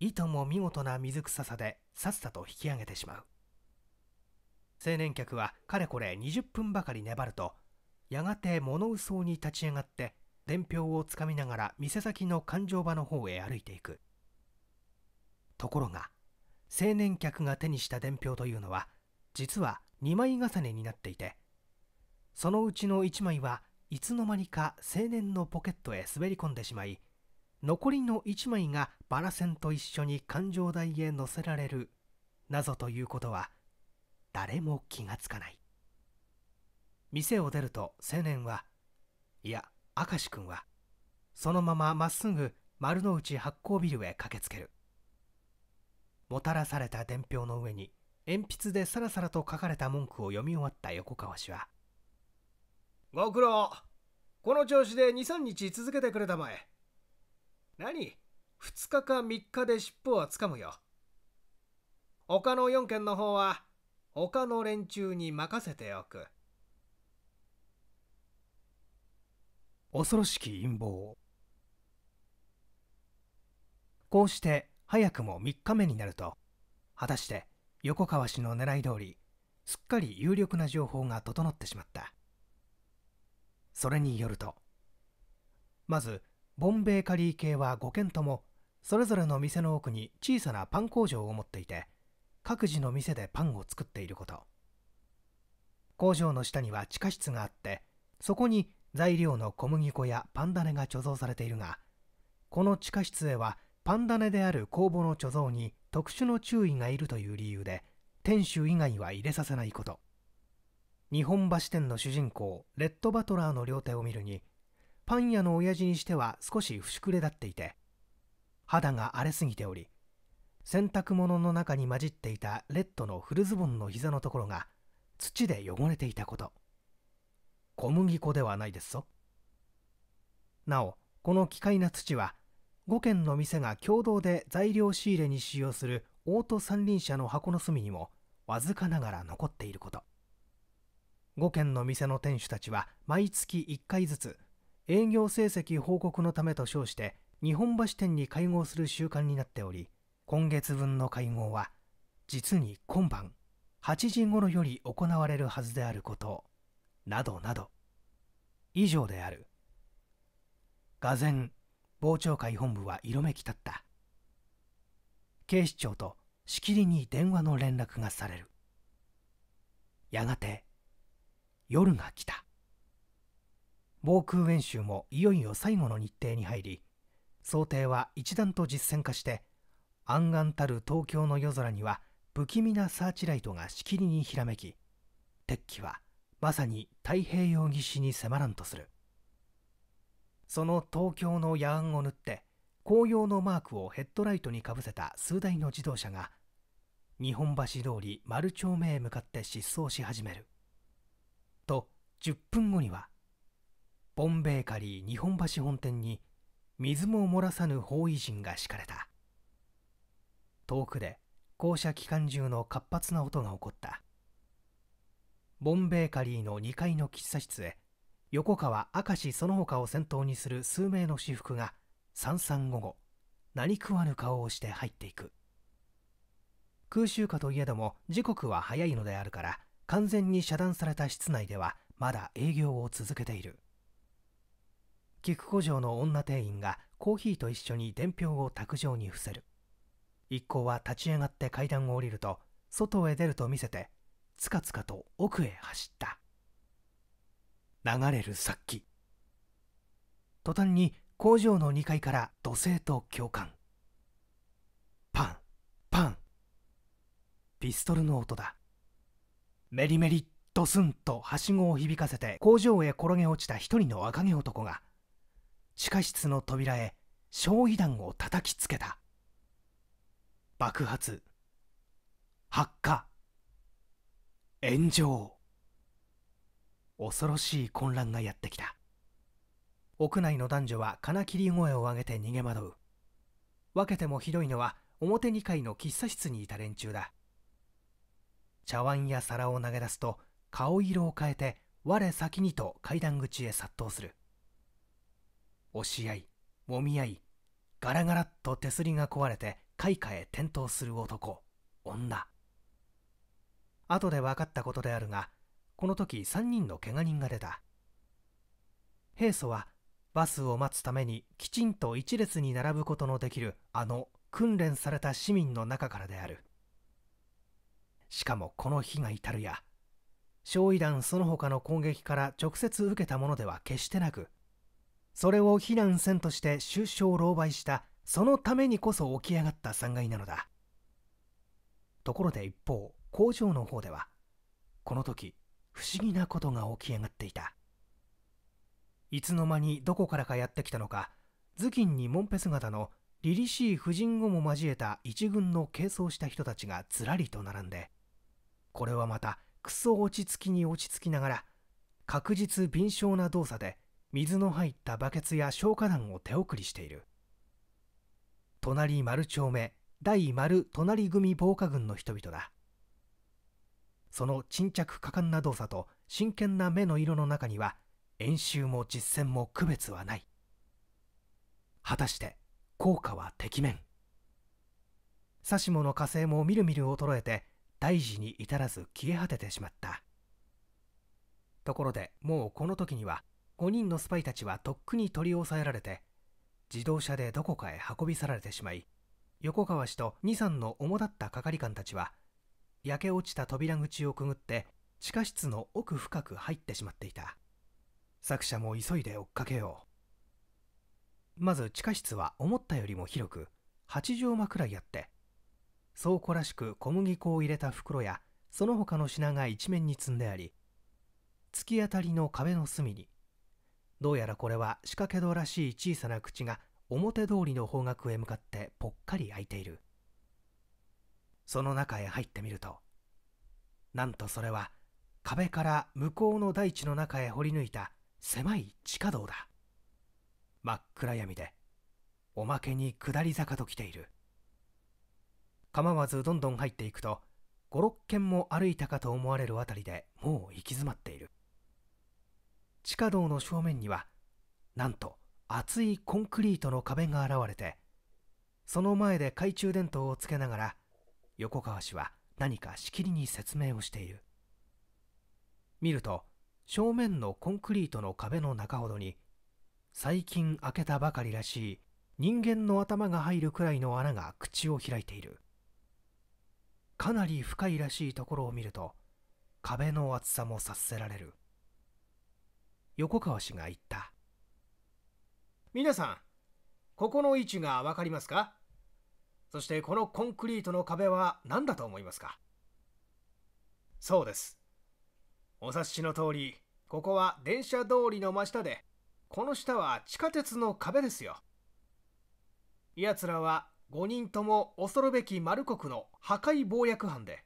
いとも見事な水臭さでさっさと引き上げてしまう青年客はかれこれ20分ばかり粘るとやがて物うに立ち上がって伝票をつかみながら店先の勘定場の方へ歩いていくところが青年客が手にした伝票というのは実は2枚重ねになっていてそのうちの1枚はいつの間にか青年のポケットへ滑り込んでしまい残りの1枚がバラ線と一緒に環状台へ乗せられるなということは誰も気がつかない店を出ると青年はいや明石君はそのまままっすぐ丸の内発酵ビルへ駆けつけるもたらされた伝票の上に鉛筆でさらさらと書かれた文句を読み終わった横川氏は「ご苦労この調子で23日続けてくれたまえ何2日か3日で尻尾はつかむよ。他の4件の方は、他の連中に任せておく。恐ろしき陰謀。こうして早くも3日目になると、果たして横川氏の狙い通り、すっかり有力な情報が整ってしまった。それによると、まずボンベーカリー系は5軒ともそれぞれの店の奥に小さなパン工場を持っていて各自の店でパンを作っていること工場の下には地下室があってそこに材料の小麦粉やパン種が貯蔵されているがこの地下室へはパン種である酵母の貯蔵に特殊の注意がいるという理由で店主以外は入れさせないこと日本橋店の主人公レッド・バトラーの両手を見るにパン屋の親父にしては少し節くれだっていて肌が荒れすぎており洗濯物の中に混じっていたレッドの古ズボンの膝のところが土で汚れていたこと小麦粉ではないですぞなおこの奇怪な土は5軒の店が共同で材料仕入れに使用するオート三輪車の箱の隅にもわずかながら残っていること5軒の店の店主たちは毎月1回ずつ営業成績報告のためと称して日本橋店に会合する習慣になっており今月分の会合は実に今晩8時頃より行われるはずであることなどなど以上である俄然傍聴会本部は色めき立った警視庁としきりに電話の連絡がされるやがて夜が来た防空演習もいよいよ最後の日程に入り想定は一段と実践化して安安たる東京の夜空には不気味なサーチライトがしきりにひらめき鉄器はまさに太平洋岸に迫らんとするその東京の野暗を塗って紅葉のマークをヘッドライトにかぶせた数台の自動車が日本橋通り丸丁目へ向かって疾走し始めると10分後にはボンベーカリー日本橋本店に水も漏らさぬ包囲陣が敷かれた遠くで校舎期間中の活発な音が起こったボンベーカリーの2階の喫茶室へ横川明石その他を先頭にする数名の私服が三三五五何食わぬ顔をして入っていく空襲下といえども時刻は早いのであるから完全に遮断された室内ではまだ営業を続けている菊古城の女店員がコーヒーと一緒に伝票を卓上に伏せる一行は立ち上がって階段を降りると外へ出ると見せてつかつかと奥へ走った流れる殺気途端に工場の2階から土星と共感パンパンピストルの音だメリメリドスンとはしごを響かせて工場へ転げ落ちた一人の赤毛男が地下室の扉へ焼夷弾を叩きつけた爆発発火炎上恐ろしい混乱がやってきた屋内の男女は金切り声を上げて逃げ惑う分けてもひどいのは表2階の喫茶室にいた連中だ茶碗や皿を投げ出すと顔色を変えて我先にと階段口へ殺到する押し合い揉み合いガラガラっと手すりが壊れて開花へ転倒する男女後で分かったことであるがこの時3人のけが人が出た平素はバスを待つためにきちんと一列に並ぶことのできるあの訓練された市民の中からであるしかもこの日が至るや焼夷弾その他の攻撃から直接受けたものでは決してなくそれを非難せんとして終生狼狽したそのためにこそ起き上がった3階なのだところで一方工場の方ではこの時不思議なことが起き上がっていたいつの間にどこからかやってきたのか頭巾にモンペ姿の凛々しい婦人をも交えた一軍の軽装した人たちがずらりと並んでこれはまたクソ落ち着きに落ち着きながら確実敏捷な動作で水の入ったバケツや消火弾を手送りしている隣丸丁目第丸隣組防火軍の人々だその沈着果敢な動作と真剣な目の色の中には演習も実践も区別はない果たして効果はてきめん指しの火星もみるみる衰えて大事に至らず消え果ててしまったところでもうこの時には5人のスパイたちはとっくに取り押さえられて自動車でどこかへ運び去られてしまい横川氏と23の主だった係官たちは焼け落ちた扉口をくぐって地下室の奥深く入ってしまっていた作者も急いで追っかけようまず地下室は思ったよりも広く8畳間くらいあって倉庫らしく小麦粉を入れた袋やその他の品が一面に積んであり突き当たりの壁の隅にどうやらこれは仕掛け戸らしい小さな口が表通りの方角へ向かってぽっかり開いているその中へ入ってみるとなんとそれは壁から向こうの大地の中へ掘り抜いた狭い地下道だ真っ暗闇でおまけに下り坂と来ている構わずどんどん入っていくと56軒も歩いたかと思われる辺りでもう行き詰まっている地下道の正面にはなんと厚いコンクリートの壁が現れてその前で懐中電灯をつけながら横川氏は何かしきりに説明をしている見ると正面のコンクリートの壁の中ほどに最近開けたばかりらしい人間の頭が入るくらいの穴が口を開いているかなり深いらしいところを見ると壁の厚さも察せられる横川氏が言った皆さんここの位置が分かりますかそしてこのコンクリートの壁は何だと思いますかそうですお察しの通りここは電車通りの真下でこの下は地下鉄の壁ですよ奴らは5人とも恐るべきマル国の破壊暴略犯で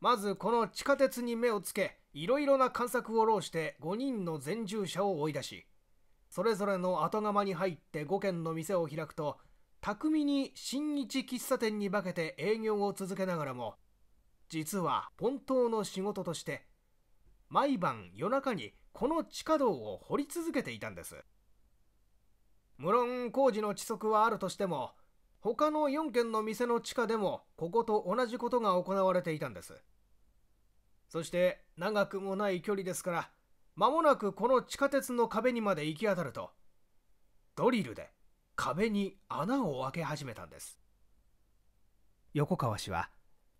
まずこの地下鉄に目をつけいろいろな観察を労して5人の前住者を追い出しそれぞれの後釜に入って5軒の店を開くと巧みに新一喫茶店に化けて営業を続けながらも実は本当の仕事として毎晩夜中にこの地下道を掘り続けていたんです無論工事の遅速はあるとしても他の4軒の店の地下でもここと同じことが行われていたんですそして長くもない距離ですから間もなくこの地下鉄の壁にまで行き当たるとドリルで壁に穴を開け始めたんです横川氏は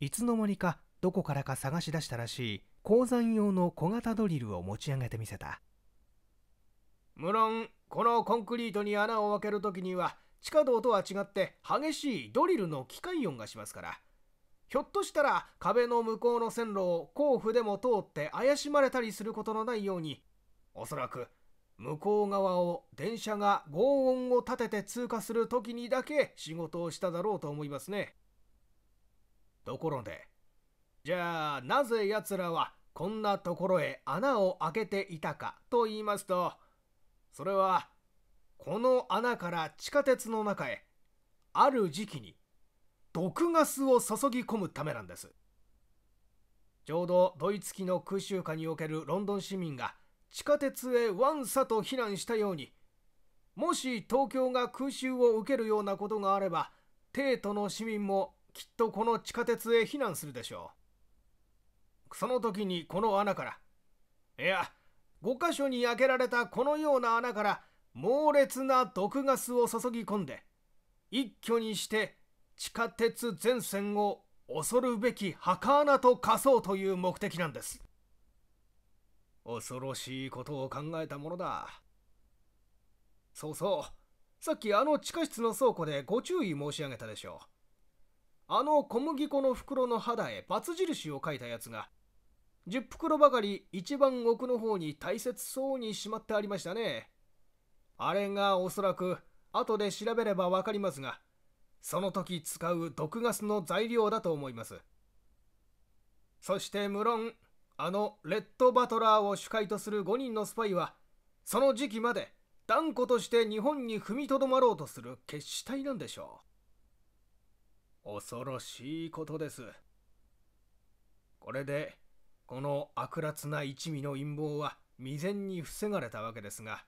いつの間にかどこからか探し出したらしい鉱山用の小型ドリルを持ち上げてみせた無論このコンクリートに穴を開ける時には地下道とは違って激しいドリルの機械音がしますからひょっとしたら壁の向こうの線路を甲府でも通って怪しまれたりすることのないようにおそらく向こう側を電車が轟音を立てて通過する時にだけ仕事をしただろうと思いますねところでじゃあなぜやつらはこんなところへ穴を開けていたかと言いますとそれはこの穴から地下鉄の中へある時期に毒ガスを注ぎ込むためなんですちょうどドイツ機の空襲下におけるロンドン市民が地下鉄へワンサと避難したようにもし東京が空襲を受けるようなことがあれば帝都の市民もきっとこの地下鉄へ避難するでしょうその時にこの穴からいや5箇所に開けられたこのような穴から猛烈な毒ガスを注ぎ込んで一挙にして地下鉄全線を恐るべき墓穴と化そうという目的なんです恐ろしいことを考えたものだそうそうさっきあの地下室の倉庫でご注意申し上げたでしょうあの小麦粉の袋の肌へ×印を書いたやつが10袋ばかり一番奥の方に大切そうにしまってありましたねあれがおそらく後で調べればわかりますが、その時使う毒ガスの材料だと思います。そして無論、あのレッドバトラーを主会とする5人のスパイは、その時期まで断固として日本に踏みとどまろうとする決死体なんでしょう。恐ろしいことです。これで、この悪辣な一味の陰謀は未然に防がれたわけですが、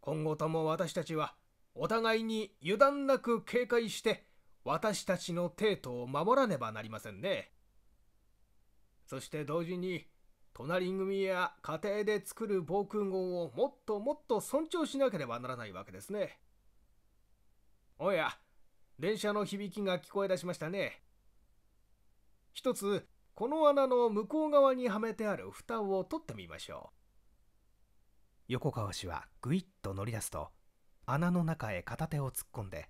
今後とも私たちはお互いに油断なく警戒して私たちの帝都を守らねばなりませんねそして同時に隣組や家庭で作る防空壕をもっともっと尊重しなければならないわけですねおや電車の響きが聞こえ出しましたね一つこの穴の向こう側にはめてある蓋を取ってみましょう横川氏はぐいっと乗り出すと穴の中へ片手を突っ込んで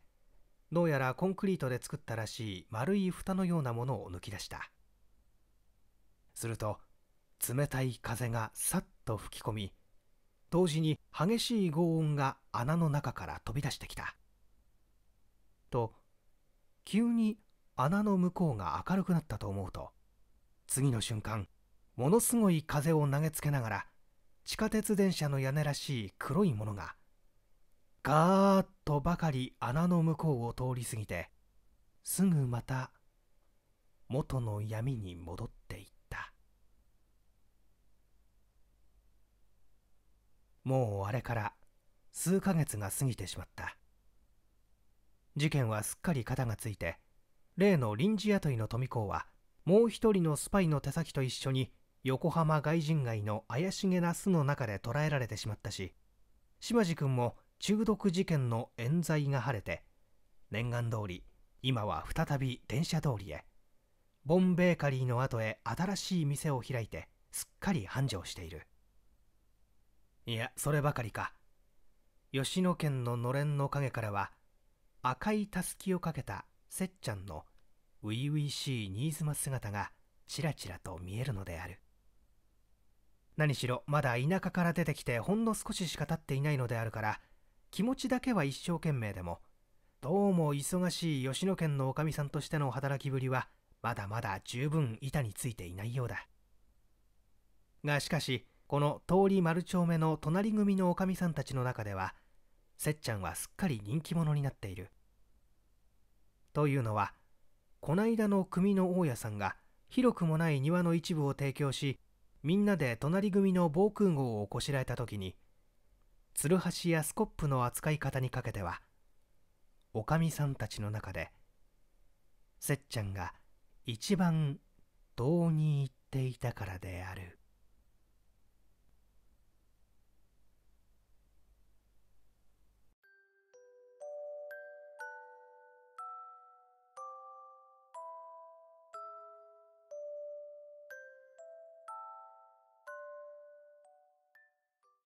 どうやらコンクリートで作ったらしい丸い蓋のようなものを抜き出したすると冷たい風がさっと吹き込み同時に激しい轟音が穴の中から飛び出してきたと急に穴の向こうが明るくなったと思うと次の瞬間ものすごい風を投げつけながら地下鉄電車の屋根らしい黒いものがガーッとばかり穴の向こうを通り過ぎてすぐまた元の闇に戻っていったもうあれから数ヶ月が過ぎてしまった事件はすっかり肩がついて例の臨時雇いの富子はもう一人のスパイの手先と一緒に横浜外人街の怪しげな巣の中で捕らえられてしまったし島地君も中毒事件の冤罪が晴れて念願通り今は再び電車通りへボンベーカリーの後へ新しい店を開いてすっかり繁盛しているいやそればかりか吉野県ののれんの陰からは赤いたすきをかけたせっちゃんの初々しい新妻姿がちらちらと見えるのである。何しろまだ田舎から出てきてほんの少ししか経っていないのであるから気持ちだけは一生懸命でもどうも忙しい吉野県のおかみさんとしての働きぶりはまだまだ十分板についていないようだがしかしこの通り丸丁目の隣組のおかみさんたちの中ではせっちゃんはすっかり人気者になっているというのはこないだの組の大家さんが広くもない庭の一部を提供しみんなで隣組の防空壕をこしらえた時に鶴橋やスコップの扱い方にかけてはおかみさんたちの中でせっちゃんが一番遠に行っていたからである。